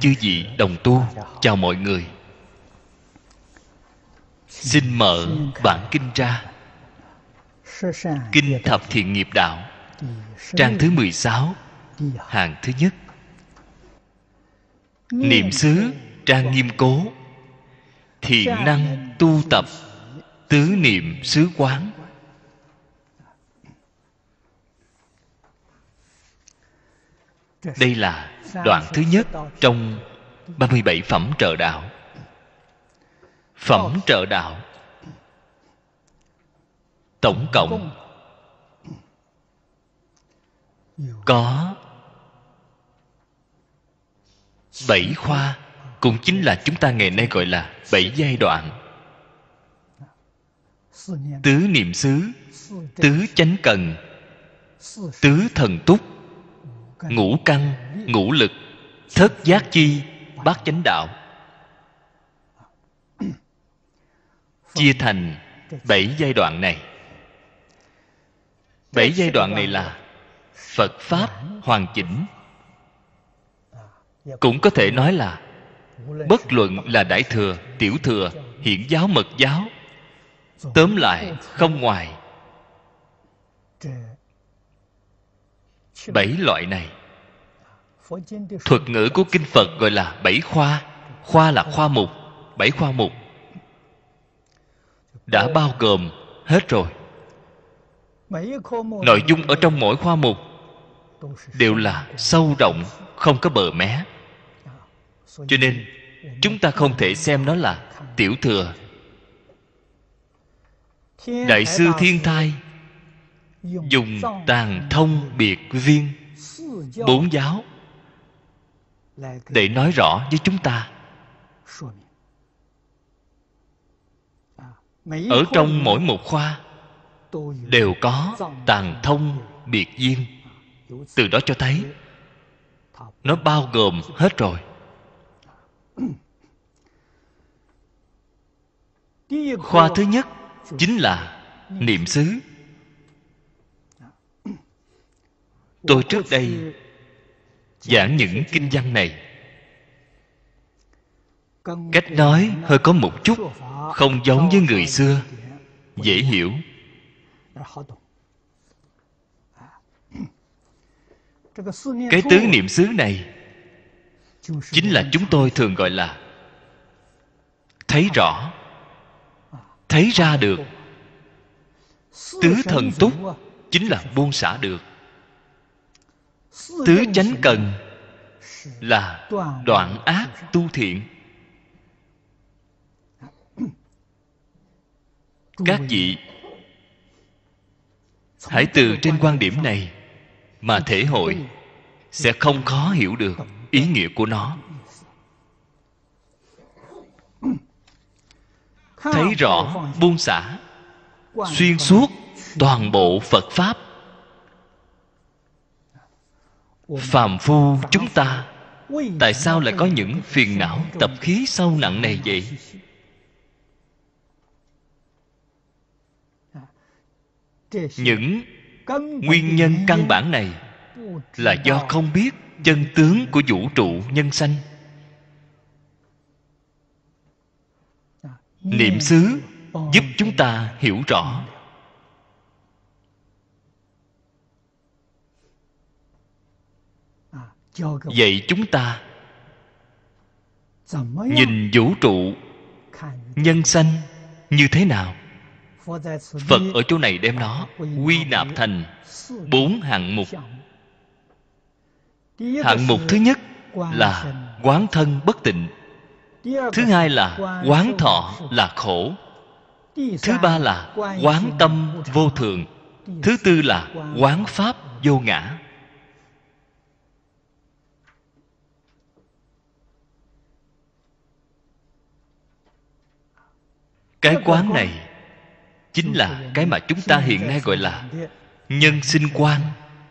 chư vị đồng tu chào mọi người xin mở bản kinh ra kinh thập thiện nghiệp đạo trang thứ 16 hàng thứ nhất niệm xứ trang nghiêm cố thiện năng tu tập tứ niệm xứ quán đây là Đoạn thứ nhất trong 37 phẩm trợ đạo Phẩm trợ đạo Tổng cộng Có Bảy khoa Cũng chính là chúng ta ngày nay gọi là Bảy giai đoạn Tứ niệm xứ Tứ chánh cần Tứ thần túc ngũ căn ngũ lực thất giác chi bát chánh đạo chia thành bảy giai đoạn này bảy giai đoạn này là phật pháp hoàn chỉnh cũng có thể nói là bất luận là đại thừa tiểu thừa hiển giáo mật giáo tóm lại không ngoài bảy loại này thuật ngữ của kinh phật gọi là bảy khoa khoa là khoa mục bảy khoa mục đã bao gồm hết rồi nội dung ở trong mỗi khoa mục đều là sâu rộng không có bờ mé cho nên chúng ta không thể xem nó là tiểu thừa đại sư thiên thai dùng tàng thông biệt viên bốn giáo để nói rõ với chúng ta ở trong mỗi một khoa đều có tàng thông biệt viên từ đó cho thấy nó bao gồm hết rồi khoa thứ nhất chính là niệm xứ tôi trước đây giảng những kinh văn này cách nói hơi có một chút không giống với người xưa dễ hiểu cái tứ niệm xứ này chính là chúng tôi thường gọi là thấy rõ thấy ra được tứ thần túc chính là buông xả được tứ chánh cần là đoạn ác tu thiện các vị hãy từ trên quan điểm này mà thể hội sẽ không khó hiểu được ý nghĩa của nó thấy rõ buông xả xuyên suốt toàn bộ phật pháp phàm phu chúng ta tại sao lại có những phiền não tập khí sâu nặng này vậy những nguyên nhân căn bản này là do không biết chân tướng của vũ trụ nhân sanh niệm xứ giúp chúng ta hiểu rõ vậy chúng ta nhìn vũ trụ nhân sanh như thế nào phật ở chỗ này đem nó quy nạp thành bốn hạng mục hạng mục thứ nhất là quán thân bất tịnh thứ hai là quán thọ là khổ thứ ba là quán tâm vô thường thứ tư là quán pháp vô ngã cái quán này chính là cái mà chúng ta hiện nay gọi là nhân sinh quan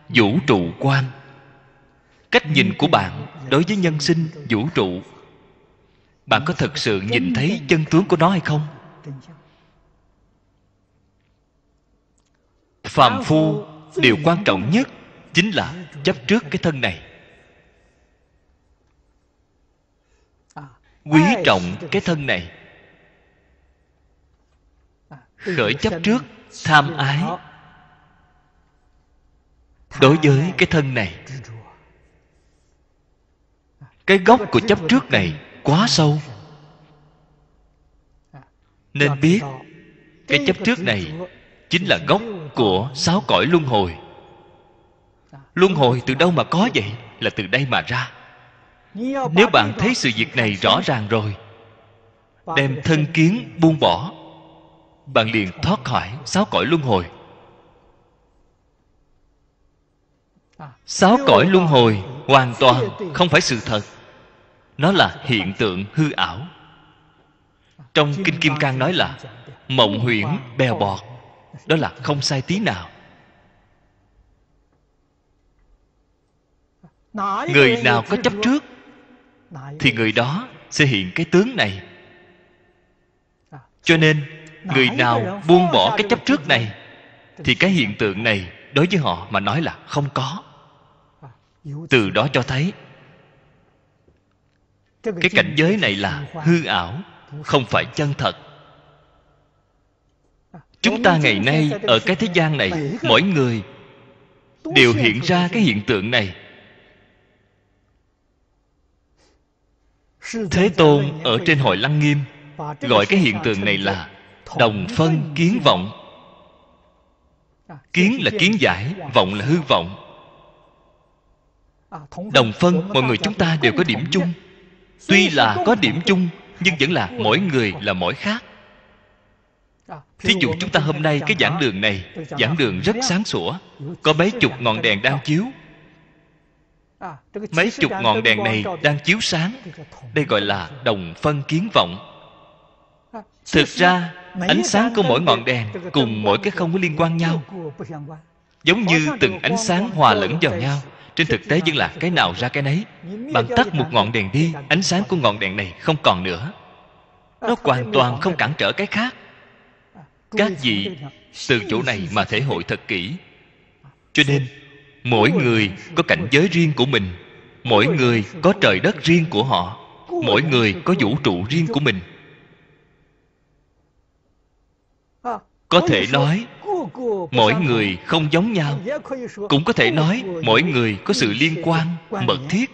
vũ trụ quan cách nhìn của bạn đối với nhân sinh vũ trụ bạn có thật sự nhìn thấy chân tướng của nó hay không phàm phu điều quan trọng nhất chính là chấp trước cái thân này quý trọng cái thân này khởi chấp trước tham ái đối với cái thân này cái gốc của chấp trước này quá sâu nên biết cái chấp trước này chính là gốc của sáu cõi luân hồi luân hồi từ đâu mà có vậy là từ đây mà ra nếu bạn thấy sự việc này rõ ràng rồi đem thân kiến buông bỏ bạn liền thoát khỏi sáu cõi luân hồi sáu cõi luân hồi hoàn toàn không phải sự thật nó là hiện tượng hư ảo trong kinh kim cang nói là mộng huyễn bèo bọt đó là không sai tí nào người nào có chấp trước thì người đó sẽ hiện cái tướng này cho nên người nào buông bỏ cái chấp trước này thì cái hiện tượng này đối với họ mà nói là không có từ đó cho thấy cái cảnh giới này là hư ảo không phải chân thật chúng ta ngày nay ở cái thế gian này mỗi người đều hiện ra cái hiện tượng này thế tôn ở trên hội lăng nghiêm gọi cái hiện tượng này là đồng phân kiến vọng kiến là kiến giải vọng là hư vọng đồng phân mọi người chúng ta đều có điểm chung tuy là có điểm chung nhưng vẫn là mỗi người là mỗi khác thí dụ chúng ta hôm nay cái giảng đường này giảng đường rất sáng sủa có mấy chục ngọn đèn đang chiếu mấy chục ngọn đèn này đang chiếu sáng đây gọi là đồng phân kiến vọng thực ra ánh sáng của mỗi ngọn đèn cùng mỗi cái không có liên quan nhau giống như từng ánh sáng hòa lẫn vào nhau trên thực tế vẫn là cái nào ra cái nấy bạn tắt một ngọn đèn đi ánh sáng của ngọn đèn này không còn nữa ờ, nó hoàn toàn không cản trở cái khác à, các vị từ chỗ này mà thể hội thật kỹ à, cho nên mỗi người có cảnh giới riêng của mình mỗi người có trời đất riêng của họ mỗi người có vũ trụ riêng của mình có thể nói mỗi người không giống nhau cũng có thể nói mỗi người có sự liên quan mật thiết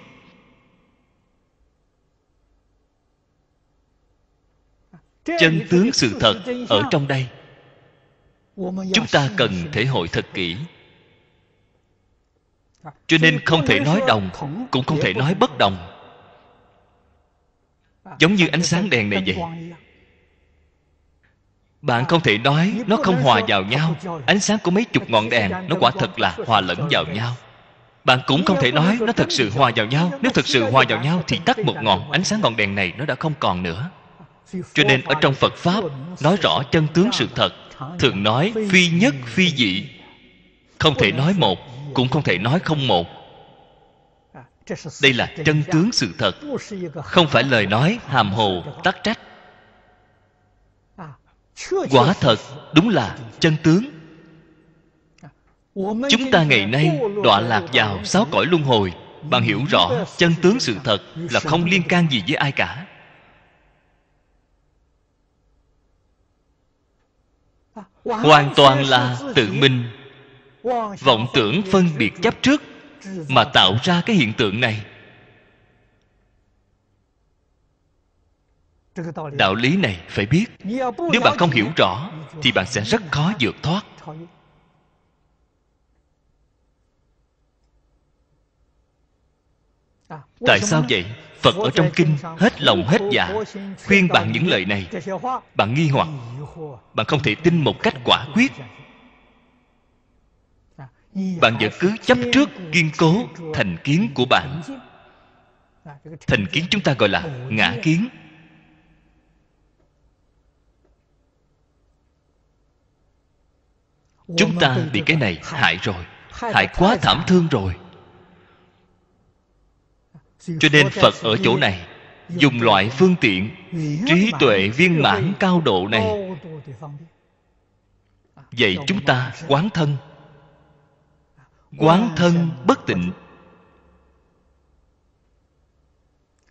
chân tướng sự thật ở trong đây chúng ta cần thể hội thật kỹ cho nên không thể nói đồng cũng không thể nói bất đồng giống như ánh sáng đèn này vậy bạn không thể nói nó không hòa vào nhau ánh sáng của mấy chục ngọn đèn nó quả thật là hòa lẫn vào nhau bạn cũng không thể nói nó thật sự hòa vào nhau nếu thật sự hòa vào nhau thì tắt một ngọn ánh sáng ngọn đèn này nó đã không còn nữa cho nên ở trong phật pháp nói rõ chân tướng sự thật thường nói phi nhất phi dị không thể nói một cũng không thể nói không một đây là chân tướng sự thật không phải lời nói hàm hồ tắc trách quả thật đúng là chân tướng chúng ta ngày nay đọa lạc vào sáu cõi luân hồi bạn hiểu rõ chân tướng sự thật là không liên can gì với ai cả hoàn toàn là tự mình vọng tưởng phân biệt chấp trước mà tạo ra cái hiện tượng này đạo lý này phải biết nếu bạn không hiểu rõ thì bạn sẽ rất khó vượt thoát à, tại sao vậy phật ở trong kinh hết lòng hết dạ khuyên bạn những lời này bạn nghi hoặc bạn không thể tin một cách quả quyết à, bạn vẫn cứ chấp trước kiên cố thành kiến của bạn à, thành kiến chúng ta gọi là ngã kiến chúng ta bị cái này hại rồi hại quá thảm thương rồi cho nên phật ở chỗ này dùng loại phương tiện trí tuệ viên mãn cao độ này à, vậy chúng ta quán thân quán thân bất tịnh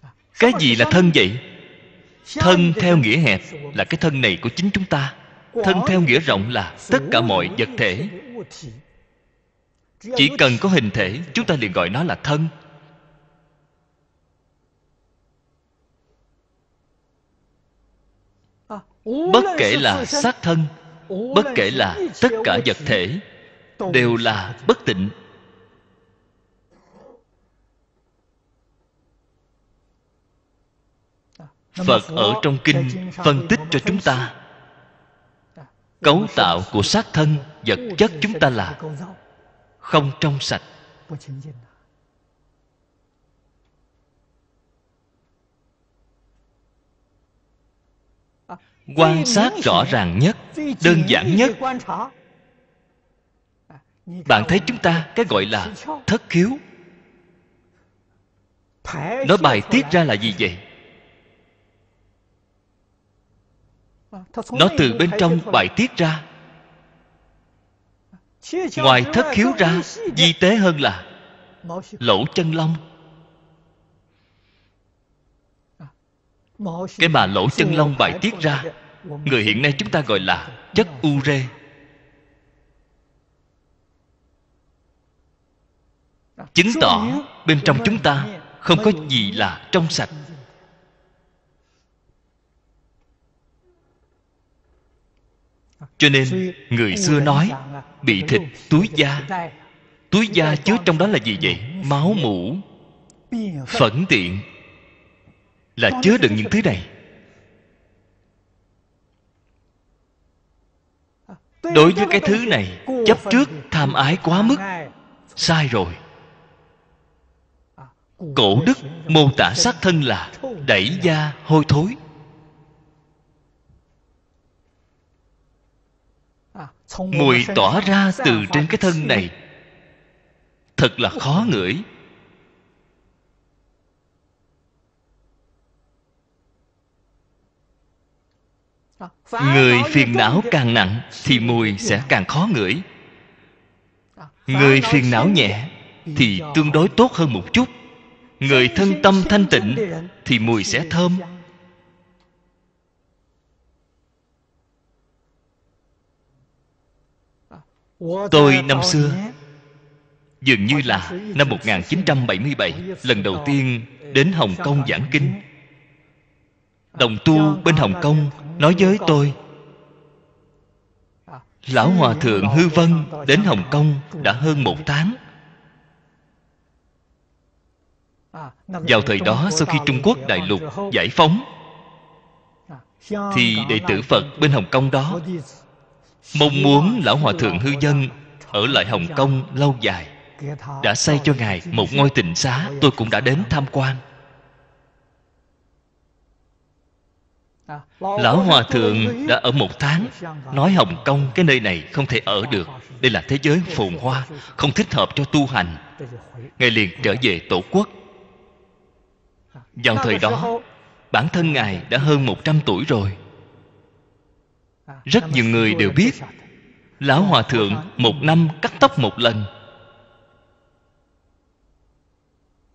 à, cái gì là thân vậy thân theo nghĩa hẹp là cái thân này của chính chúng ta thân theo nghĩa rộng là tất cả mọi vật thể chỉ cần có hình thể chúng ta liền gọi nó là thân bất kể là xác thân bất kể là tất cả vật thể đều là bất tịnh phật ở trong kinh phân tích cho chúng ta cấu tạo của xác thân vật chất chúng ta là không trong sạch quan sát rõ ràng nhất đơn giản nhất bạn thấy chúng ta cái gọi là thất khiếu nó bài tiết ra là gì vậy nó từ bên trong bài tiết ra ngoài thất khiếu ra di tế hơn là lỗ chân lông cái mà lỗ chân lông bài tiết ra người hiện nay chúng ta gọi là chất ure chứng tỏ bên trong chúng ta không có gì là trong sạch cho nên người xưa nói bị thịt túi da túi da chứa trong đó là gì vậy máu mũ phẫn tiện là chứa đựng những thứ này à, đối với cái thứ này chấp trước tham ái quá mức sai rồi à, cổ đức mô tả xác thân là đẩy da hôi thối mùi tỏa ra từ trên cái thân này thật là khó ngửi người phiền não càng nặng thì mùi sẽ càng khó ngửi à, người phiền não nhẹ thì tương đối tốt hơn một chút người thân tâm thanh tịnh thì mùi sẽ thơm Tôi năm xưa Dường như là năm 1977 Lần đầu tiên đến Hồng Kông giảng kinh à, Đồng tu bên Hồng Kông nói với tôi à, Lão Hòa Thượng Hư Vân đến Hồng Kông đã hơn một tháng à, Vào thời đó sau khi Trung Quốc đại lục giải phóng Thì đệ tử Phật bên Hồng Kông đó mong muốn lão hòa thượng hư dân ở lại hồng kông lâu dài đã xây cho ngài một ngôi tịnh xá tôi cũng đã đến tham quan lão hòa thượng đã ở một tháng nói hồng kông cái nơi này không thể ở được đây là thế giới phồn hoa không thích hợp cho tu hành ngài liền trở về tổ quốc vào thời đó bản thân ngài đã hơn một trăm tuổi rồi rất nhiều người đều biết lão hòa thượng một năm cắt tóc một lần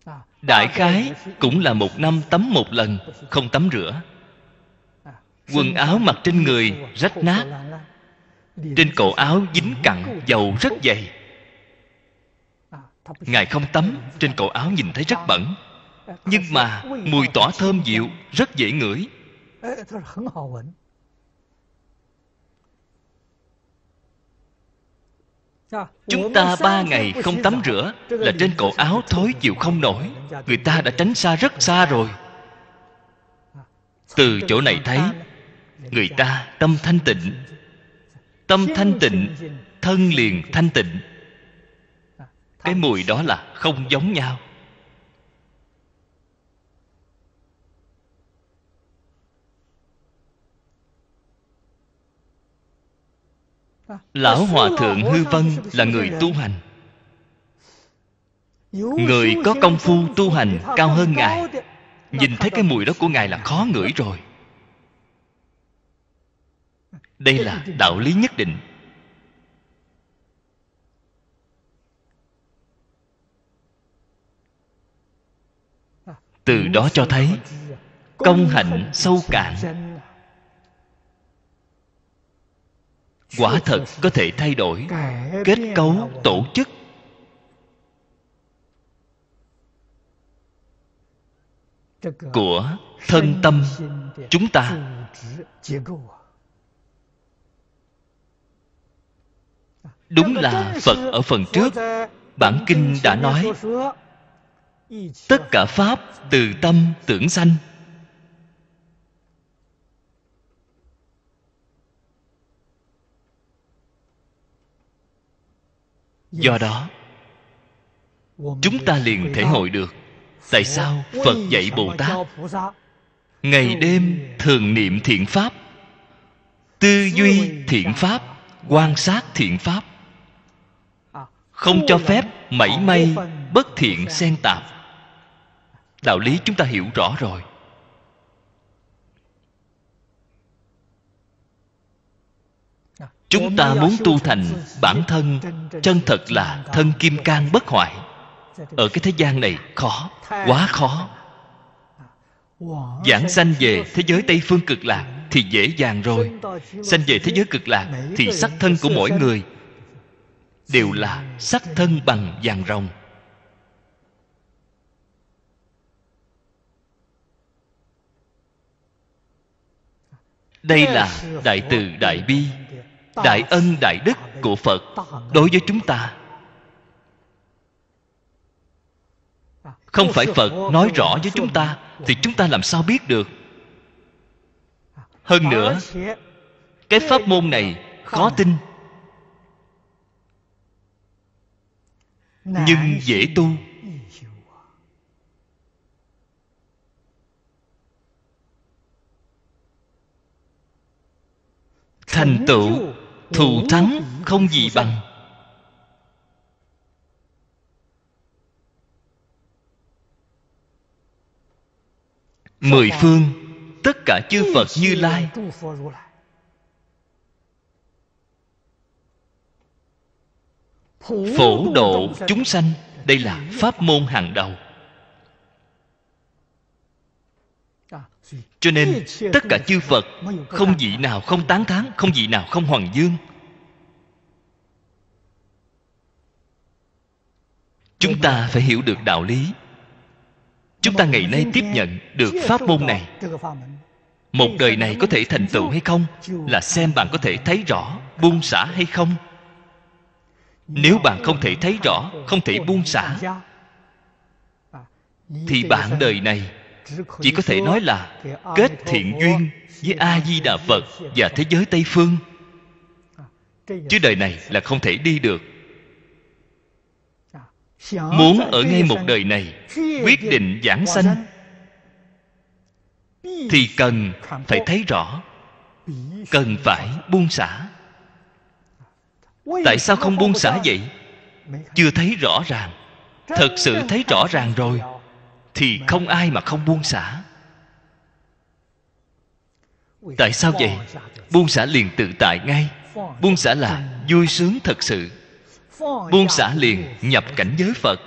à, đại à, khái cũng là một năm tắm một lần không tắm rửa à, quần áo mặc trên người rách nát trên cổ áo dính cặn dầu rất dày ngài không tắm trên cổ áo nhìn thấy rất bẩn nhưng mà mùi tỏa thơm dịu rất dễ ngửi Chúng ta ba ngày không tắm rửa Là trên cổ áo thối chịu không nổi Người ta đã tránh xa rất xa rồi Từ chỗ này thấy Người ta tâm thanh tịnh Tâm thanh tịnh Thân liền thanh tịnh Cái mùi đó là không giống nhau lão hòa thượng hư vân là người tu hành người có công phu tu hành cao hơn ngài nhìn thấy cái mùi đó của ngài là khó ngửi rồi đây là đạo lý nhất định từ đó cho thấy công hạnh sâu cạn quả thật có thể thay đổi kết cấu tổ chức của thân tâm chúng ta đúng là phật ở phần trước bản kinh đã nói tất cả pháp từ tâm tưởng sanh do đó chúng ta liền thể hội được tại sao phật dạy bồ tát ngày đêm thường niệm thiện pháp tư duy thiện pháp quan sát thiện pháp không cho phép mảy may bất thiện xen tạp đạo lý chúng ta hiểu rõ rồi chúng ta muốn tu thành bản thân chân thật là thân kim cang bất hoại ở cái thế gian này khó quá khó giảng sanh về thế giới tây phương cực lạc thì dễ dàng rồi sanh về thế giới cực lạc thì sắc thân của mỗi người đều là sắc thân bằng vàng rồng đây là đại từ đại bi đại ân đại đức của phật đối với chúng ta không phải phật nói rõ với chúng ta thì chúng ta làm sao biết được hơn nữa cái pháp môn này khó tin nhưng dễ tu thành tựu thù thắng không gì bằng mười phương tất cả chư phật như lai phổ độ chúng sanh đây là pháp môn hàng đầu cho nên tất cả chư phật không vị nào không tán thán không vị nào không hoàng dương chúng ta phải hiểu được đạo lý chúng ta ngày nay tiếp nhận được pháp môn này một đời này có thể thành tựu hay không là xem bạn có thể thấy rõ buông xả hay không nếu bạn không thể thấy rõ không thể buông xả thì bạn đời này chỉ có thể nói là kết thiện duyên với a di đà phật và thế giới tây phương chứ đời này là không thể đi được muốn ở ngay một đời này quyết định giảng sanh thì cần phải thấy rõ cần phải buông xả tại sao không buông xả vậy chưa thấy rõ ràng thật sự thấy rõ ràng rồi thì không ai mà không buông xả tại sao vậy buông xả liền tự tại ngay buông xả là vui sướng thật sự buông xả liền nhập cảnh giới phật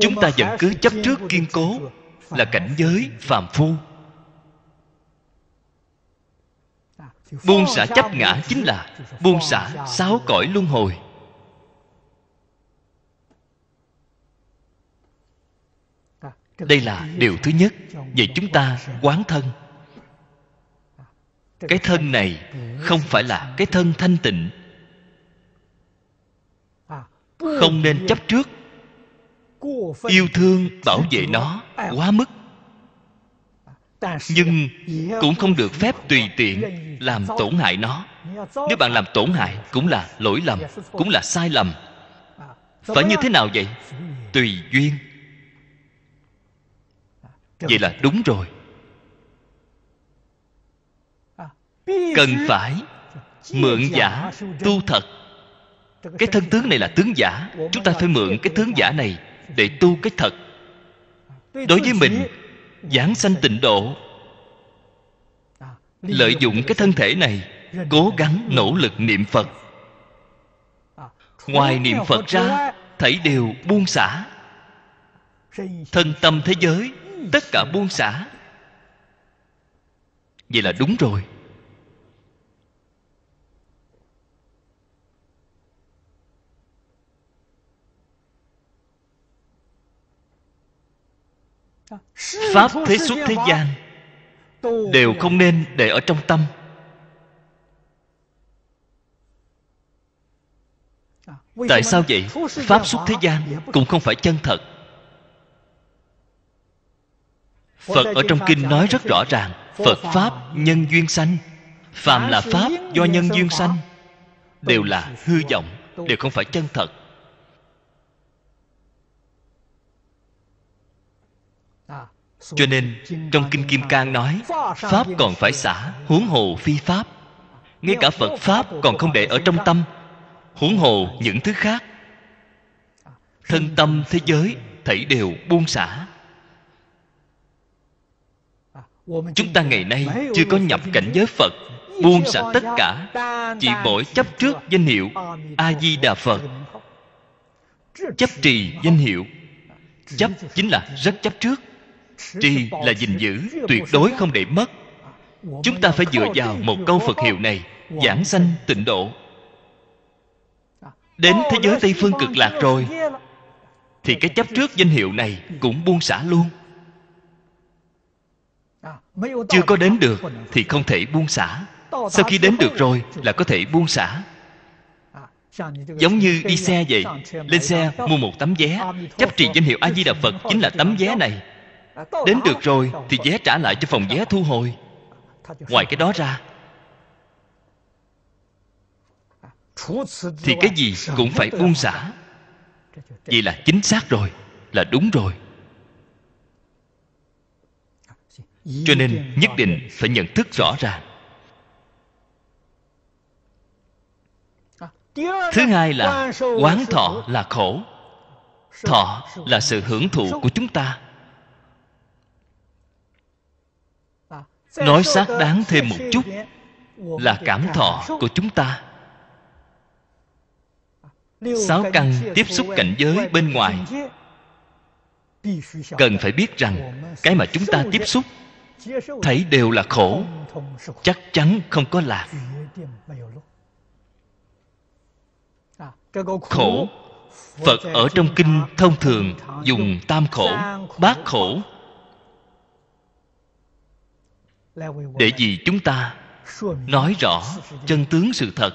chúng ta vẫn cứ chấp trước kiên cố là cảnh giới phàm phu buông xả chấp ngã chính là buông xả sáu cõi luân hồi đây là điều thứ nhất về chúng ta quán thân cái thân này không phải là cái thân thanh tịnh không nên chấp trước yêu thương bảo vệ nó quá mức nhưng cũng không được phép tùy tiện làm tổn hại nó nếu bạn làm tổn hại cũng là lỗi lầm cũng là sai lầm phải như thế nào vậy tùy duyên vậy là đúng rồi à, cần phải mượn giả tu thật cái thân tướng này là tướng giả chúng ta phải mượn cái tướng giả này để tu cái thật à, đối với mình giảng sanh tịnh độ à, lợi dụng cái thân thể này cố gắng nỗ lực niệm phật ngoài niệm phật ra thảy đều buông xả thân tâm thế giới tất cả buông xả vậy là đúng rồi pháp thế xuất thế gian đều không nên để ở trong tâm tại sao vậy pháp xuất thế gian cũng không phải chân thật phật ở trong kinh nói rất rõ ràng phật pháp nhân duyên sanh phàm là pháp do nhân duyên sanh đều là hư vọng đều không phải chân thật à, cho nên trong kinh kim cang nói pháp còn phải xả huống hồ phi pháp ngay cả phật pháp còn không để ở trong tâm huống hồ những thứ khác à, thân tâm thế giới thảy đều buông xả chúng ta ngày nay chưa có nhập cảnh giới phật buông xả tất cả chỉ mỗi chấp trước danh hiệu a di đà phật chấp trì danh hiệu chấp chính là rất chấp trước trì là gìn giữ tuyệt đối không để mất chúng ta phải dựa vào một câu phật hiệu này giảng sanh tịnh độ đến thế giới tây phương cực lạc rồi thì cái chấp trước danh hiệu này cũng buông xả luôn chưa có đến được thì không thể buông xả sau khi đến được rồi là có thể buông xả à, giống như đi xe vậy lên xe mua một tấm vé chấp trì danh hiệu a di đà phật chính là tấm vé này đến được rồi thì vé trả lại cho phòng vé thu hồi ngoài cái đó ra thì cái gì cũng phải buông xả vậy là chính xác rồi là đúng rồi cho nên nhất định phải nhận thức rõ ràng thứ hai là quán thọ là khổ thọ là sự hưởng thụ của chúng ta nói xác đáng thêm một chút là cảm thọ của chúng ta sáu căn tiếp xúc cảnh giới bên ngoài cần phải biết rằng cái mà chúng ta tiếp xúc thấy đều là khổ chắc chắn không có lạc khổ phật ở trong kinh thông thường dùng tam khổ bát khổ để gì chúng ta nói rõ chân tướng sự thật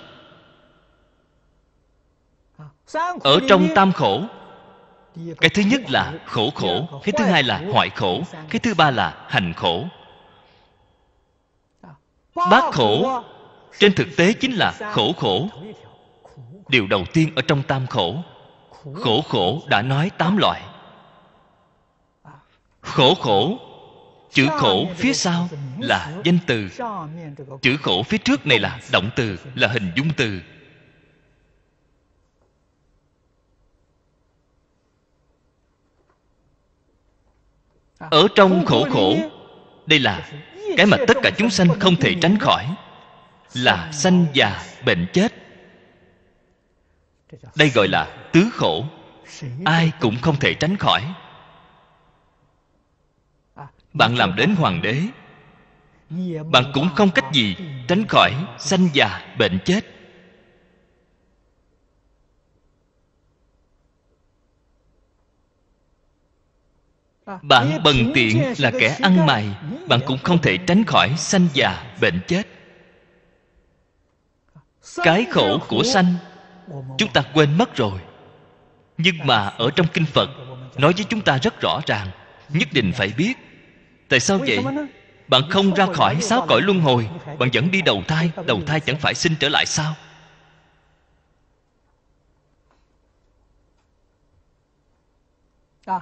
ở trong tam khổ cái thứ nhất là khổ khổ cái thứ hai là hoại khổ cái thứ ba là hành khổ bát khổ trên thực tế chính là khổ khổ điều đầu tiên ở trong tam khổ khổ khổ đã nói tám loại khổ khổ chữ khổ phía sau là danh từ chữ khổ phía trước này là động từ là hình dung từ ở trong khổ khổ đây là cái mà tất cả chúng sanh không thể tránh khỏi là sanh già bệnh chết đây gọi là tứ khổ ai cũng không thể tránh khỏi bạn làm đến hoàng đế bạn cũng không cách gì tránh khỏi sanh già bệnh chết Bạn bần tiện là kẻ ăn mày Bạn cũng không thể tránh khỏi sanh già, bệnh chết Cái khổ của sanh Chúng ta quên mất rồi Nhưng mà ở trong Kinh Phật Nói với chúng ta rất rõ ràng Nhất định phải biết Tại sao vậy? Bạn không ra khỏi sáu cõi luân hồi Bạn vẫn đi đầu thai Đầu thai chẳng phải sinh trở lại sao?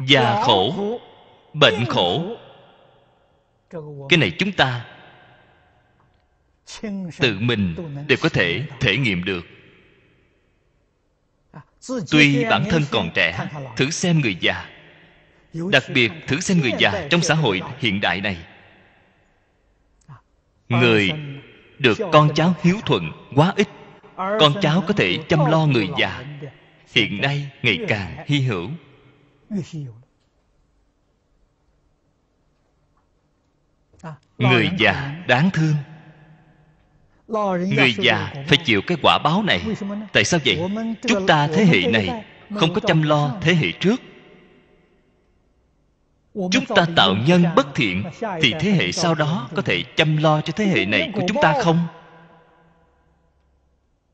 Già khổ bệnh khổ cái này chúng ta tự mình đều có thể thể nghiệm được tuy bản thân còn trẻ thử xem người già đặc biệt thử xem người già trong xã hội hiện đại này người được con cháu hiếu thuận quá ít con cháu có thể chăm lo người già hiện nay ngày càng hy hữu người già đáng thương người già phải chịu cái quả báo này tại sao vậy chúng ta thế hệ này không có chăm lo thế hệ trước chúng ta tạo nhân bất thiện thì thế hệ sau đó có thể chăm lo cho thế hệ này của chúng ta không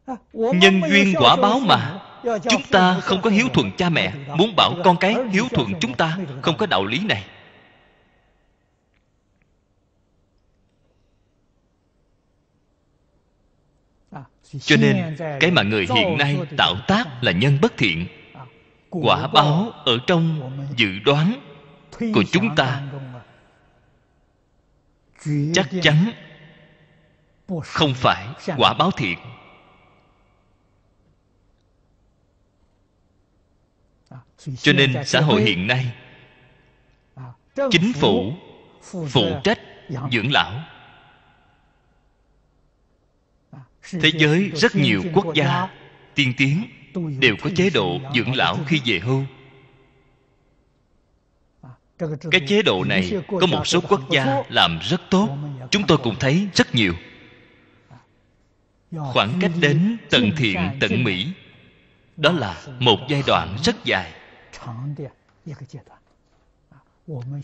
à, nhân duyên quả báo mà chúng ta không có hiếu thuận cha mẹ muốn bảo con cái hiếu thuận chúng ta không có đạo lý này cho nên cái mà người hiện nay tạo tác là nhân bất thiện quả báo ở trong dự đoán của chúng ta chắc chắn không phải quả báo thiện à, cho nên xã hội hiện nay à, chính phủ phụ trách dưỡng lão thế giới rất nhiều quốc gia tiên tiến đều có chế độ dưỡng lão khi về hưu à, cái chế độ này có một số quốc gia làm rất tốt chúng tôi cũng thấy rất nhiều à, khoảng cách đến tận thiện tận mỹ đó là một giai đoạn rất dài à,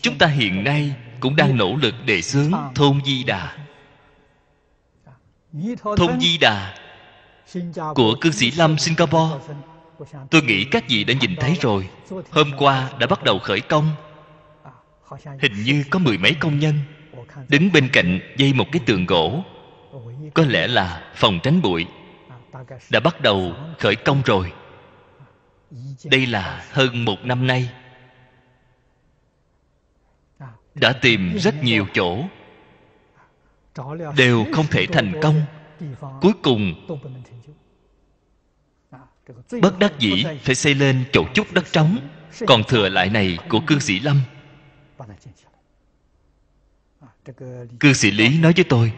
chúng ta hiện nay cũng đang nỗ lực đề xướng thôn di đà thông di đà của cư sĩ lâm singapore tôi nghĩ các vị đã nhìn thấy rồi hôm qua đã bắt đầu khởi công hình như có mười mấy công nhân đứng bên cạnh dây một cái tường gỗ có lẽ là phòng tránh bụi đã bắt đầu khởi công rồi đây là hơn một năm nay đã tìm rất nhiều chỗ đều không thể thành công cuối cùng bất đắc dĩ phải xây lên chỗ chút đất trống còn thừa lại này của cư sĩ lâm cư sĩ lý nói với tôi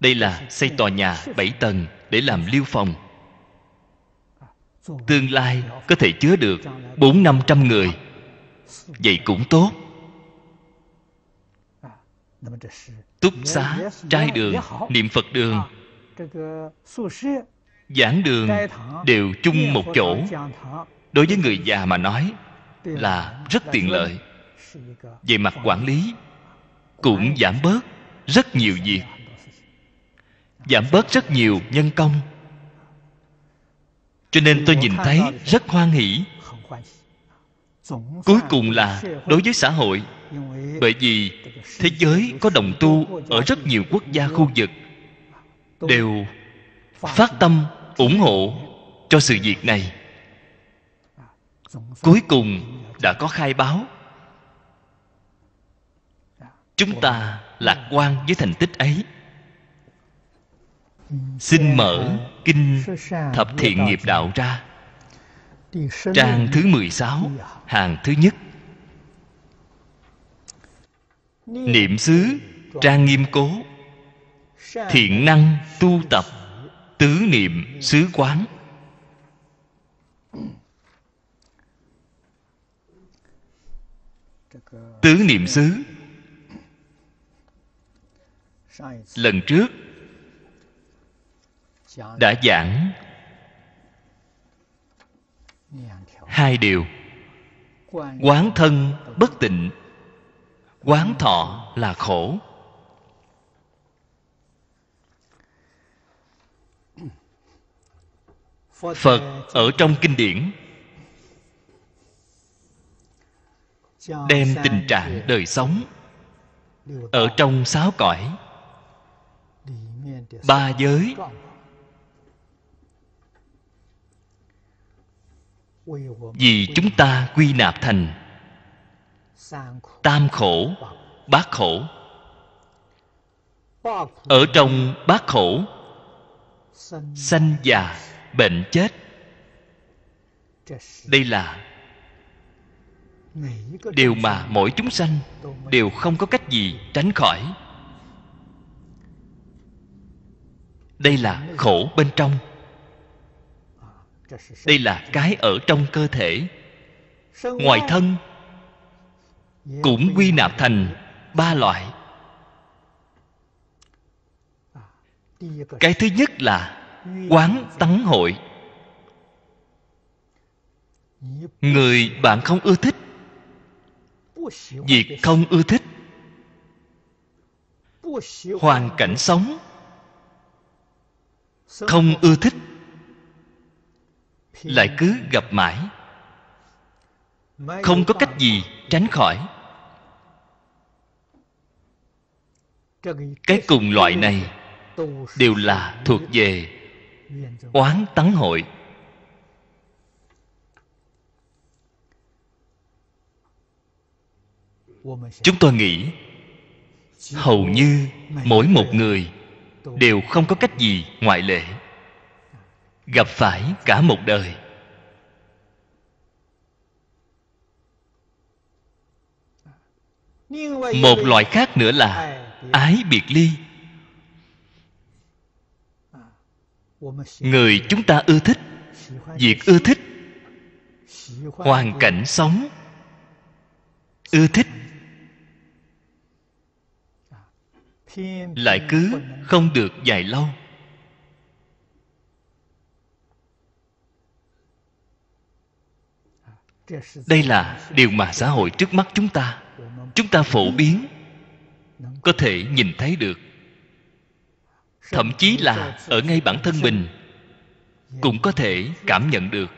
đây là xây tòa nhà bảy tầng để làm lưu phòng tương lai có thể chứa được bốn năm trăm người vậy cũng tốt túc xá trai đường niệm phật đường à, giảng đường đều chung một chỗ đối với người già mà nói là rất tiện lợi về mặt quản lý cũng giảm bớt rất nhiều việc giảm bớt rất nhiều nhân công cho nên tôi nhìn thấy rất hoan hỷ cuối cùng là đối với xã hội bởi vì thế giới có đồng tu ở rất nhiều quốc gia khu vực đều phát tâm ủng hộ cho sự việc này cuối cùng đã có khai báo chúng ta lạc quan với thành tích ấy xin mở kinh thập thiện nghiệp đạo ra Trang thứ 16 Hàng thứ nhất Niệm xứ Trang nghiêm cố Thiện năng tu tập Tứ niệm xứ quán Tứ niệm xứ Lần trước Đã giảng hai điều quán thân bất tịnh quán thọ là khổ phật ở trong kinh điển đem tình trạng đời sống ở trong sáu cõi ba giới vì chúng ta quy nạp thành tam khổ bát khổ ở trong bát khổ sanh già bệnh chết đây là điều mà mỗi chúng sanh đều không có cách gì tránh khỏi đây là khổ bên trong đây là cái ở trong cơ thể ngoài thân cũng quy nạp thành ba loại cái thứ nhất là quán tắng hội người bạn không ưa thích việc không ưa thích hoàn cảnh sống không ưa thích lại cứ gặp mãi không có cách gì tránh khỏi cái cùng loại này đều là thuộc về oán tắng hội chúng tôi nghĩ hầu như mỗi một người đều không có cách gì ngoại lệ gặp phải cả một đời một loại khác nữa là ái biệt ly người chúng ta ưa thích việc ưa thích hoàn cảnh sống ưa thích lại cứ không được dài lâu đây là điều mà xã hội trước mắt chúng ta chúng ta phổ biến có thể nhìn thấy được thậm chí là ở ngay bản thân mình cũng có thể cảm nhận được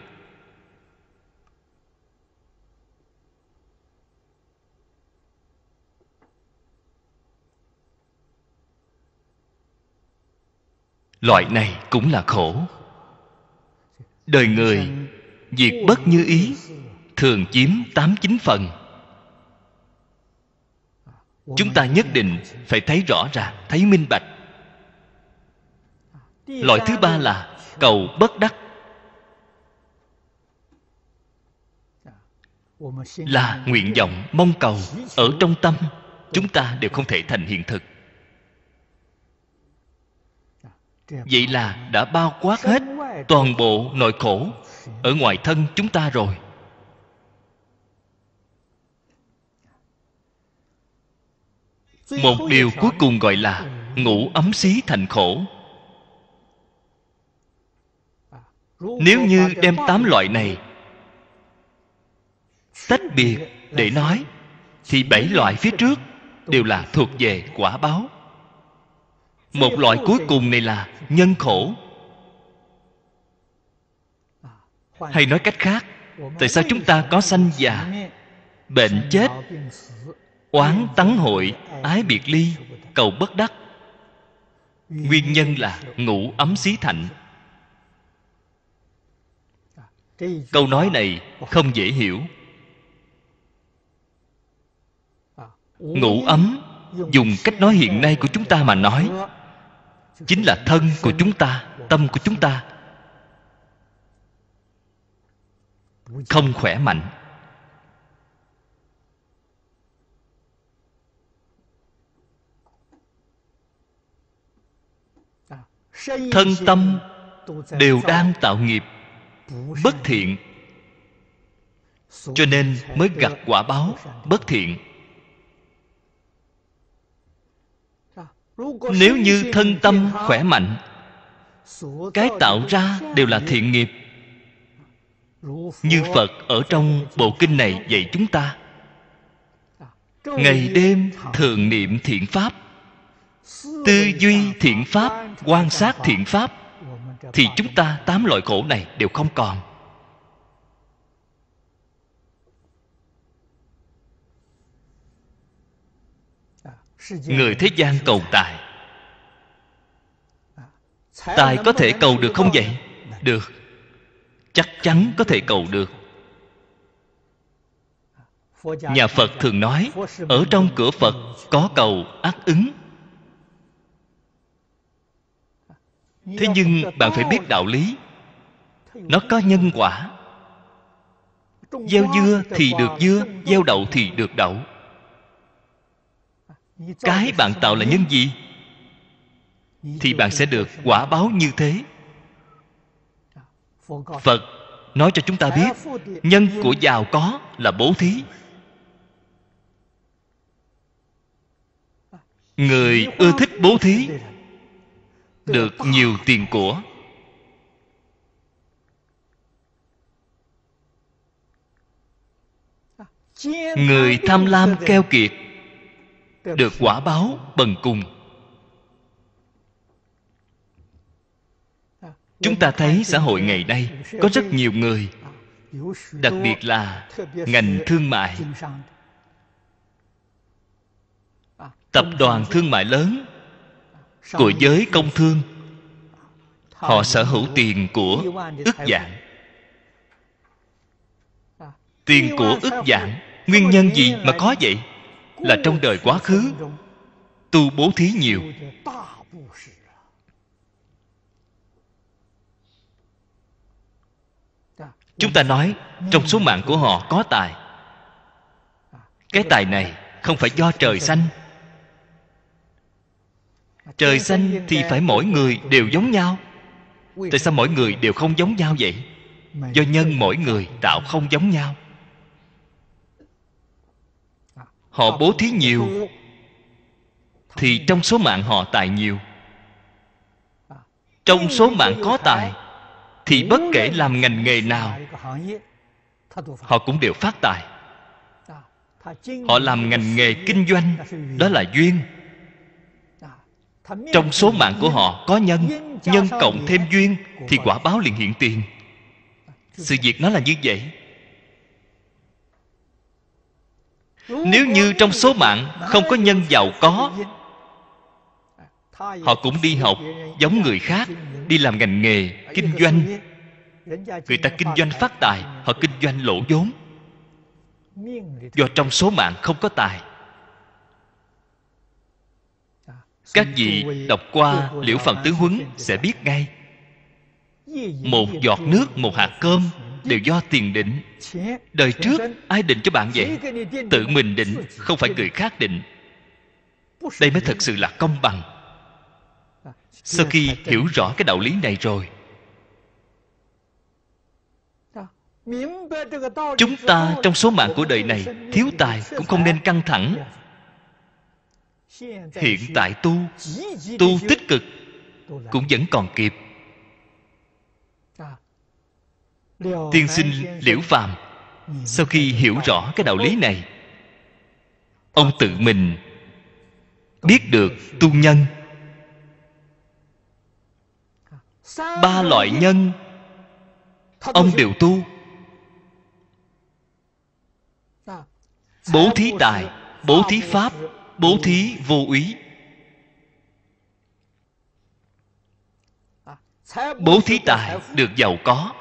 loại này cũng là khổ đời người việc bất như ý thường chiếm tám chín phần chúng ta nhất định phải thấy rõ ràng thấy minh bạch loại thứ ba là cầu bất đắc là nguyện vọng mong cầu ở trong tâm chúng ta đều không thể thành hiện thực vậy là đã bao quát hết toàn bộ nội khổ ở ngoài thân chúng ta rồi một điều cuối cùng gọi là ngủ ấm xí thành khổ nếu như đem tám loại này tách biệt để nói thì bảy loại phía trước đều là thuộc về quả báo một loại cuối cùng này là nhân khổ hay nói cách khác tại sao chúng ta có sanh già bệnh chết oán tắng hội ái biệt ly cầu bất đắc nguyên nhân là ngủ ấm xí thạnh câu nói này không dễ hiểu ngủ ấm dùng cách nói hiện nay của chúng ta mà nói chính là thân của chúng ta tâm của chúng ta không khỏe mạnh thân tâm đều đang tạo nghiệp bất thiện cho nên mới gặp quả báo bất thiện nếu như thân tâm khỏe mạnh cái tạo ra đều là thiện nghiệp như phật ở trong bộ kinh này dạy chúng ta ngày đêm thường niệm thiện pháp tư duy thiện pháp quan sát thiện pháp thì chúng ta tám loại khổ này đều không còn người thế gian cầu tài, tài có thể cầu được không vậy được chắc chắn có thể cầu được nhà phật thường nói ở trong cửa phật có cầu ác ứng thế nhưng bạn phải biết đạo lý nó có nhân quả gieo dưa thì được dưa gieo đậu thì được đậu cái bạn tạo là nhân gì thì bạn sẽ được quả báo như thế phật nói cho chúng ta biết nhân của giàu có là bố thí người ưa thích bố thí được nhiều tiền của người tham lam keo kiệt được quả báo bần cùng chúng ta thấy xã hội ngày nay có rất nhiều người đặc biệt là ngành thương mại tập đoàn thương mại lớn của giới công thương họ sở hữu tiền của ức dạng tiền của ức dạng nguyên nhân gì mà có vậy là trong đời quá khứ tu bố thí nhiều chúng ta nói trong số mạng của họ có tài cái tài này không phải do trời sanh trời xanh thì phải mỗi người đều giống nhau tại sao mỗi người đều không giống nhau vậy do nhân mỗi người tạo không giống nhau à, họ bố thí nhiều thì trong số mạng họ tài nhiều à, trong số mạng có tài thì bất kể làm ngành nghề nào họ cũng đều phát tài à, họ làm ngành nghề kinh doanh đó là duyên trong số mạng của họ có nhân nhân cộng thêm duyên thì quả báo liền hiện tiền sự việc nó là như vậy nếu như trong số mạng không có nhân giàu có họ cũng đi học giống người khác đi làm ngành nghề kinh doanh người ta kinh doanh phát tài họ kinh doanh lỗ vốn do trong số mạng không có tài các vị đọc qua liễu phần tứ huấn sẽ biết ngay một giọt nước một hạt cơm đều do tiền định đời trước ai định cho bạn vậy tự mình định không phải người khác định đây mới thật sự là công bằng sau khi hiểu rõ cái đạo lý này rồi chúng ta trong số mạng của đời này thiếu tài cũng không nên căng thẳng hiện tại tu tu tích cực cũng vẫn còn kịp tiên sinh liễu phàm sau khi hiểu rõ cái đạo lý này ông tự mình biết được tu nhân ba loại nhân ông đều tu bố thí tài bố thí pháp bố thí vô úy bố thí tài được giàu có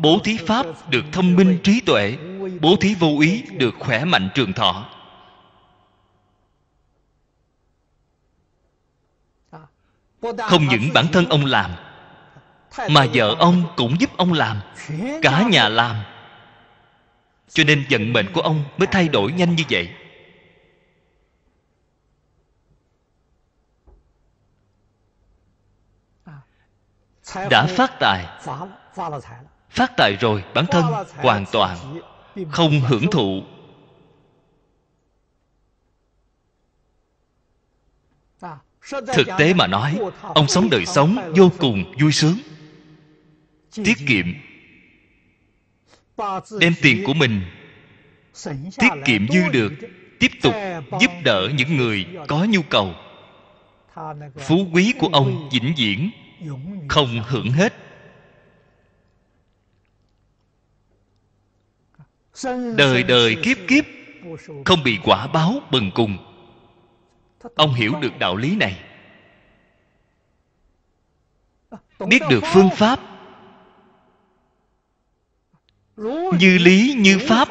bố thí pháp được thông minh trí tuệ bố thí vô úy được khỏe mạnh trường thọ không những bản thân ông làm mà vợ ông cũng giúp ông làm cả nhà làm cho nên vận mệnh của ông mới thay đổi nhanh như vậy đã phát tài phát tài rồi bản thân hoàn toàn không hưởng thụ à, thực tế mà nói ông sống đời sống vô cùng vui sướng tiết kiệm đem tiền của mình tiết kiệm dư được tiếp tục giúp đỡ những người có nhu cầu phú quý của ông vĩnh viễn không hưởng hết đời đời kiếp kiếp không bị quả báo bần cùng ông hiểu được đạo lý này biết được phương pháp như lý như pháp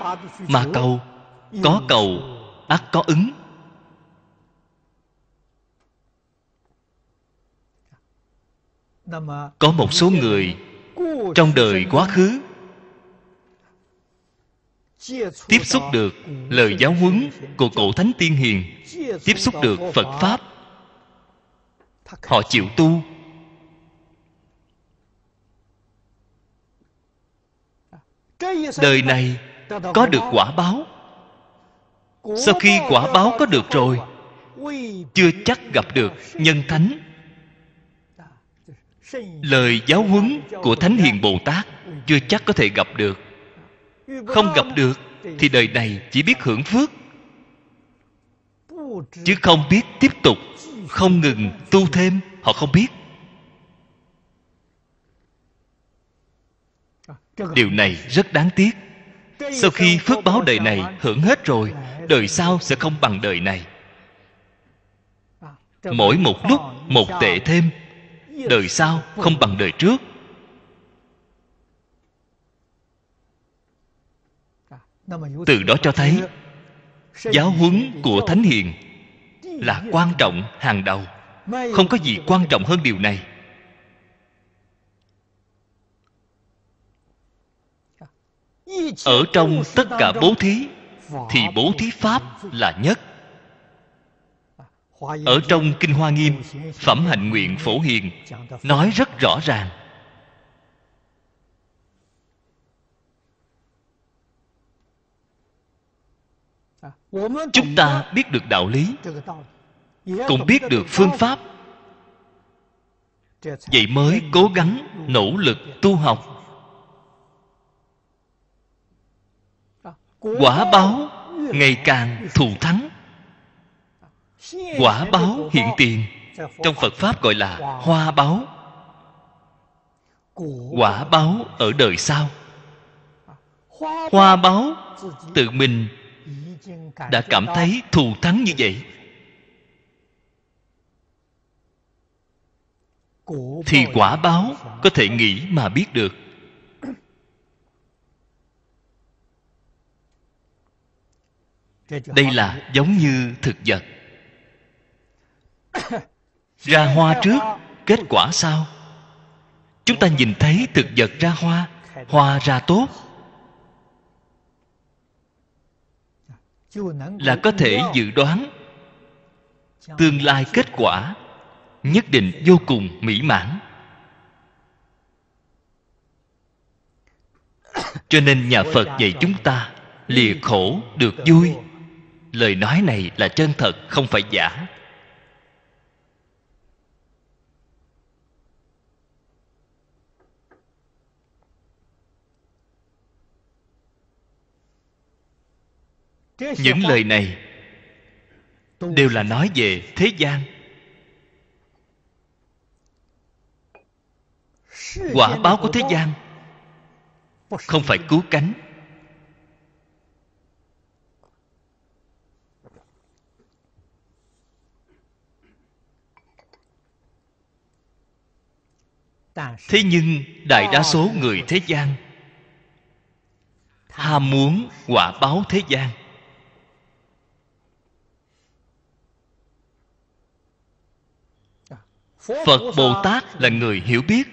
mà cầu có cầu ắt có ứng có một số người trong đời quá khứ tiếp xúc được lời giáo huấn của cổ thánh tiên hiền tiếp xúc được phật pháp họ chịu tu đời này có được quả báo sau khi quả báo có được rồi chưa chắc gặp được nhân thánh lời giáo huấn của thánh hiền bồ tát chưa chắc có thể gặp được không gặp được thì đời này chỉ biết hưởng phước chứ không biết tiếp tục không ngừng tu thêm họ không biết điều này rất đáng tiếc sau khi phước báo đời này hưởng hết rồi đời sau sẽ không bằng đời này mỗi một lúc một tệ thêm đời sau không bằng đời trước từ đó cho thấy giáo huấn của thánh hiền là quan trọng hàng đầu không có gì quan trọng hơn điều này ở trong tất cả bố thí thì bố thí pháp là nhất ở trong kinh hoa nghiêm phẩm hạnh nguyện phổ hiền nói rất rõ ràng chúng ta biết được đạo lý cũng biết được phương pháp vậy mới cố gắng nỗ lực tu học quả báo ngày càng thù thắng quả báo hiện tiền trong phật pháp gọi là hoa báo quả báo ở đời sau hoa báo tự mình đã cảm thấy thù thắng như vậy thì quả báo có thể nghĩ mà biết được đây là giống như thực vật ra hoa trước kết quả sau chúng ta nhìn thấy thực vật ra hoa hoa ra tốt là có thể dự đoán tương lai kết quả nhất định vô cùng mỹ mãn cho nên nhà phật dạy chúng ta lìa khổ được vui lời nói này là chân thật không phải giả những lời này đều là nói về thế gian quả báo của thế gian không phải cứu cánh thế nhưng đại đa số người thế gian ham muốn quả báo thế gian phật bồ tát là người hiểu biết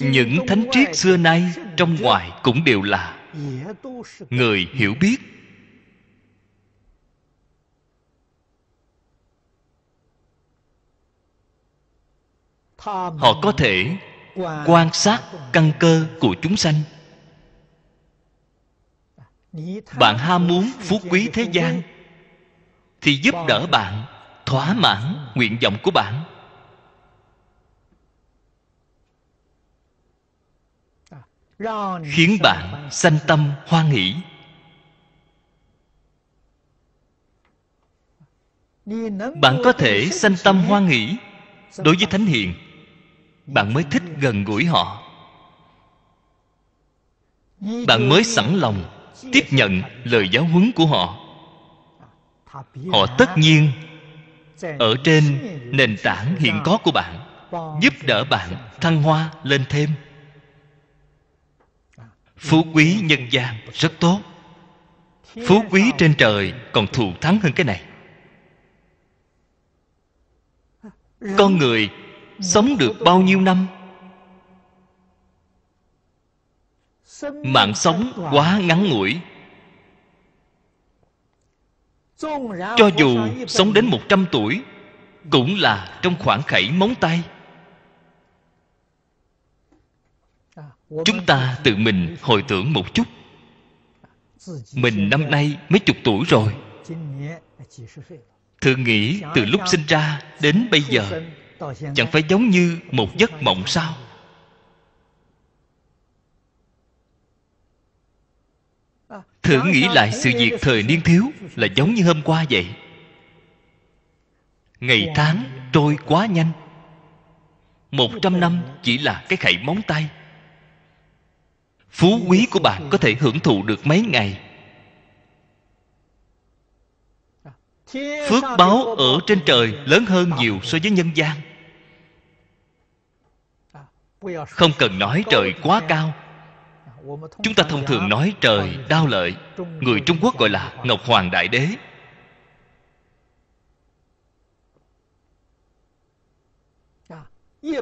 những thánh triết xưa nay trong ngoài cũng đều là người hiểu biết họ có thể quan sát căn cơ của chúng sanh bạn ham muốn phú quý thế gian thì giúp đỡ bạn thỏa mãn nguyện vọng của bạn khiến bạn sanh tâm hoan hỷ bạn có thể sanh tâm hoan hỷ đối với thánh hiền bạn mới thích gần gũi họ bạn mới sẵn lòng tiếp nhận lời giáo huấn của họ họ tất nhiên ở trên nền tảng hiện có của bạn giúp đỡ bạn thăng hoa lên thêm phú quý nhân gian rất tốt phú quý trên trời còn thù thắng hơn cái này con người sống được bao nhiêu năm mạng sống quá ngắn ngủi cho dù sống đến 100 tuổi Cũng là trong khoảng khẩy móng tay à, Chúng ta tự mình hồi tưởng một chút Mình năm nay mấy chục tuổi rồi Thường nghĩ từ lúc sinh ra đến bây giờ Chẳng phải giống như một giấc mộng sao thử nghĩ lại sự việc thời niên thiếu là giống như hôm qua vậy ngày dạ. tháng trôi quá nhanh một trăm năm dạ. chỉ là cái khẩy móng tay phú dạ, quý của bạn có thể hưởng thụ được mấy ngày phước báo ở trên trời lớn hơn nhiều so với nhân gian không cần nói trời quá cao chúng ta thông thường nói trời đao lợi người trung quốc gọi là ngọc hoàng đại đế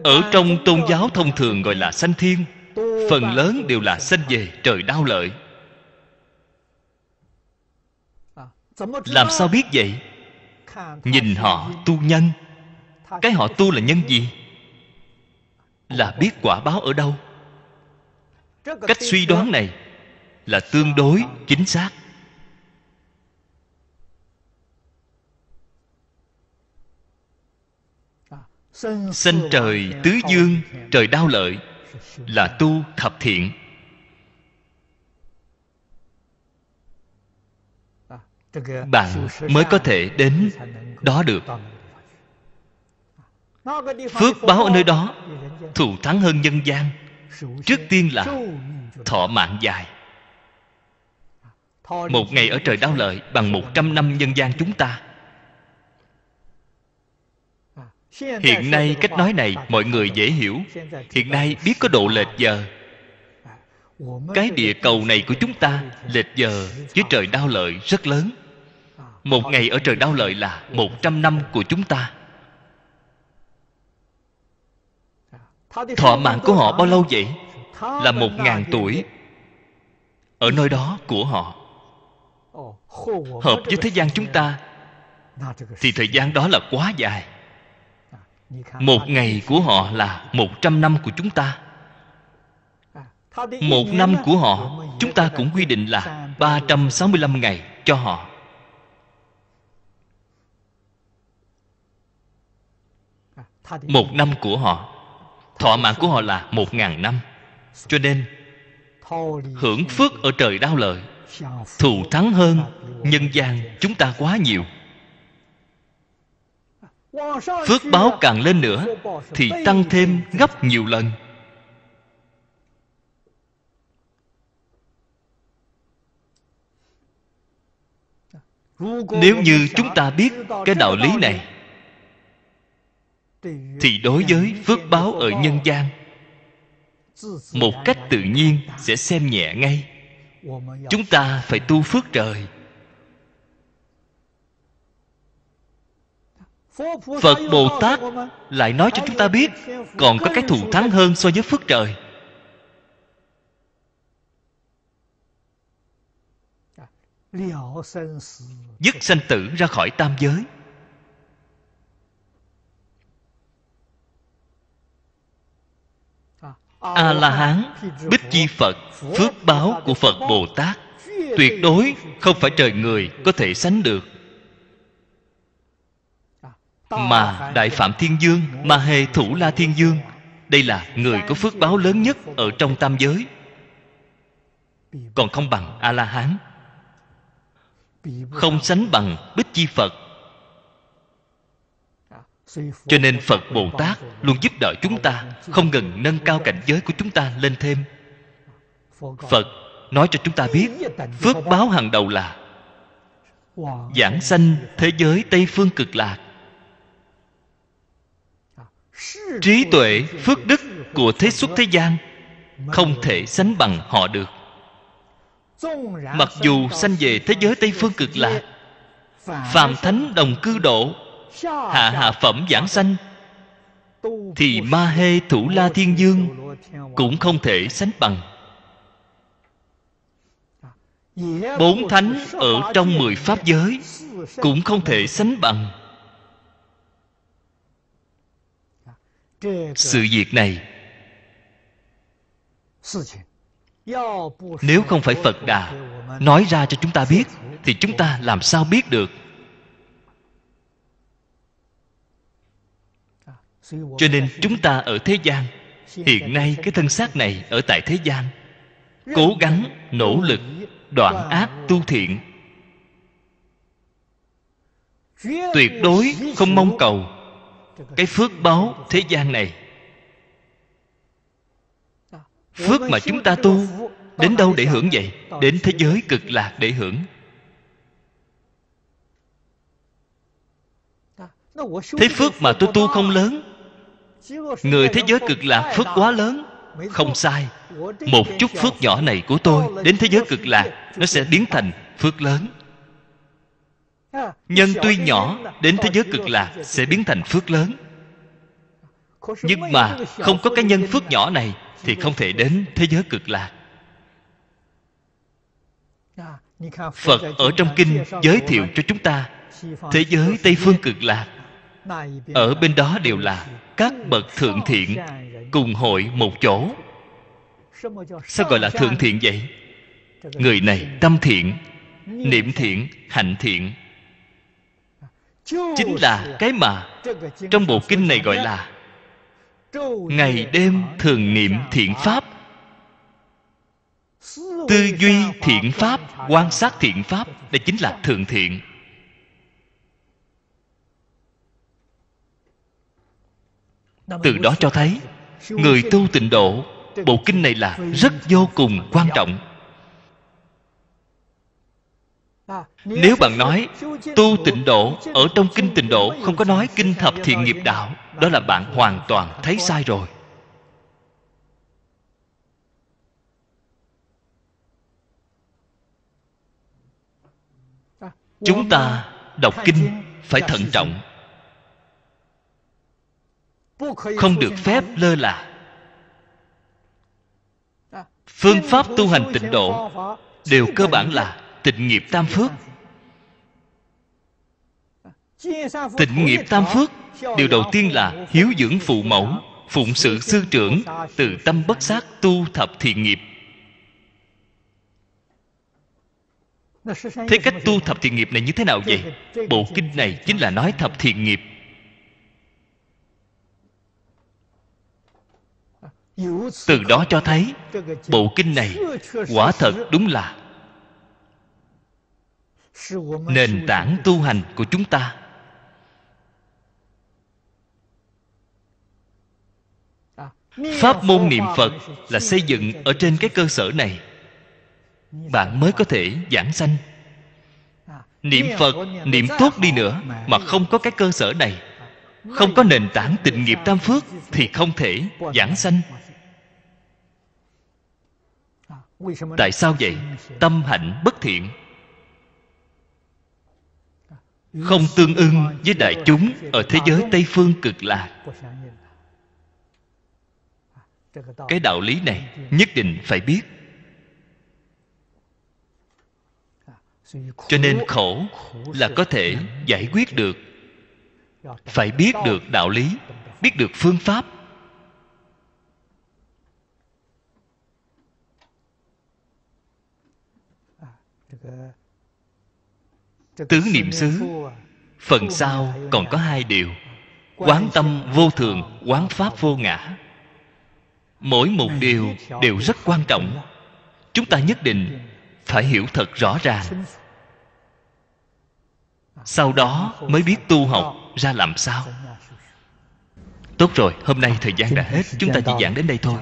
ở trong tôn giáo thông thường gọi là sanh thiên phần lớn đều là sanh về trời đao lợi làm sao biết vậy nhìn họ tu nhân cái họ tu là nhân gì là biết quả báo ở đâu cách suy đoán này là tương đối chính xác sinh trời tứ dương trời đau lợi là tu thập thiện bạn mới có thể đến đó được phước báo ở nơi đó thù thắng hơn nhân gian trước tiên là thọ mạng dài một ngày ở trời đau lợi bằng một trăm năm nhân gian chúng ta hiện nay cách nói này mọi người dễ hiểu hiện nay biết có độ lệch giờ cái địa cầu này của chúng ta lệch giờ với trời đau lợi rất lớn một ngày ở trời đau lợi là một trăm năm của chúng ta Thọ mạng của họ bao lâu vậy? Là một ngàn tuổi Ở nơi đó của họ Hợp với thế gian chúng ta Thì thời gian đó là quá dài à, Một ngày của họ là một trăm năm của chúng ta à, Một năm của họ Chúng ta cũng quy định là 365 ngày cho họ à, Một năm của họ Thọ mạng của họ là một ngàn năm Cho nên Hưởng phước ở trời đau lợi Thù thắng hơn Nhân gian chúng ta quá nhiều Phước báo càng lên nữa Thì tăng thêm gấp nhiều lần Nếu như chúng ta biết cái đạo lý này thì đối với phước báo ở nhân gian một cách tự nhiên sẽ xem nhẹ ngay chúng ta phải tu phước trời phật bồ tát lại nói cho chúng ta biết còn có cái thù thắng hơn so với phước trời dứt sanh tử ra khỏi tam giới a la hán bích chi phật phước báo của phật bồ tát tuyệt đối không phải trời người có thể sánh được mà đại phạm thiên dương ma Hê thủ la thiên dương đây là người có phước báo lớn nhất ở trong tam giới còn không bằng a la hán không sánh bằng bích chi phật cho nên phật bồ tát luôn giúp đỡ chúng ta không ngừng nâng cao cảnh giới của chúng ta lên thêm phật nói cho chúng ta biết phước báo hàng đầu là giảng sanh thế giới tây phương cực lạc trí tuệ phước đức của thế xuất thế gian không thể sánh bằng họ được mặc dù sanh về thế giới tây phương cực lạc phàm thánh đồng cư độ hạ hạ phẩm giảng sanh thì ma hê thủ la thiên dương cũng không thể sánh bằng bốn thánh ở trong mười pháp giới cũng không thể sánh bằng sự việc này nếu không phải phật đà nói ra cho chúng ta biết thì chúng ta làm sao biết được cho nên chúng ta ở thế gian hiện nay cái thân xác này ở tại thế gian cố gắng nỗ lực đoạn ác tu thiện tuyệt đối không mong cầu cái phước báo thế gian này phước mà chúng ta tu đến đâu để hưởng vậy đến thế giới cực lạc để hưởng thế phước mà tôi tu không lớn người thế giới cực lạc phước quá lớn không sai một chút phước nhỏ này của tôi đến thế giới cực lạc nó sẽ biến thành phước lớn nhân tuy nhỏ đến thế giới cực lạc sẽ biến thành phước lớn nhưng mà không có cái nhân phước nhỏ này thì không thể đến thế giới cực lạc phật ở trong kinh giới thiệu cho chúng ta thế giới tây phương cực lạc ở bên đó đều là các bậc thượng thiện cùng hội một chỗ sao gọi là thượng thiện vậy người này tâm thiện niệm thiện hạnh thiện chính là cái mà trong bộ kinh này gọi là ngày đêm thường niệm thiện pháp tư duy thiện pháp quan sát thiện pháp đây chính là thượng thiện từ đó cho thấy người tu tịnh độ bộ kinh này là rất vô cùng quan trọng nếu bạn nói tu tịnh độ ở trong kinh tịnh độ không có nói kinh thập thiện nghiệp đạo đó là bạn hoàn toàn thấy sai rồi chúng ta đọc kinh phải thận trọng không được phép lơ là phương pháp tu hành tịnh độ đều cơ bản là tịnh nghiệp tam phước tịnh nghiệp tam phước điều đầu tiên là hiếu dưỡng phụ mẫu phụng sự sư trưởng từ tâm bất sát tu thập thiện nghiệp thế cách tu thập thiện nghiệp này như thế nào vậy bộ kinh này chính là nói thập thiện nghiệp từ đó cho thấy bộ kinh này quả thật đúng là nền tảng tu hành của chúng ta pháp môn niệm phật là xây dựng ở trên cái cơ sở này bạn mới có thể giảng sanh niệm phật niệm tốt đi nữa mà không có cái cơ sở này không có nền tảng tịnh nghiệp tam phước thì không thể giảng sanh tại sao vậy tâm hạnh bất thiện không tương ưng với đại chúng ở thế giới tây phương cực lạc cái đạo lý này nhất định phải biết cho nên khổ là có thể giải quyết được phải biết được đạo lý biết được phương pháp tứ niệm xứ à. phần sau còn có hai điều quán tâm vô thường quán pháp vô ngã mỗi một điều đều rất quan trọng chúng ta nhất định phải hiểu thật rõ ràng à, sau đó mới biết tu học ra làm sao tốt rồi hôm nay thời gian đã hết chúng ta chỉ giảng đến đây thôi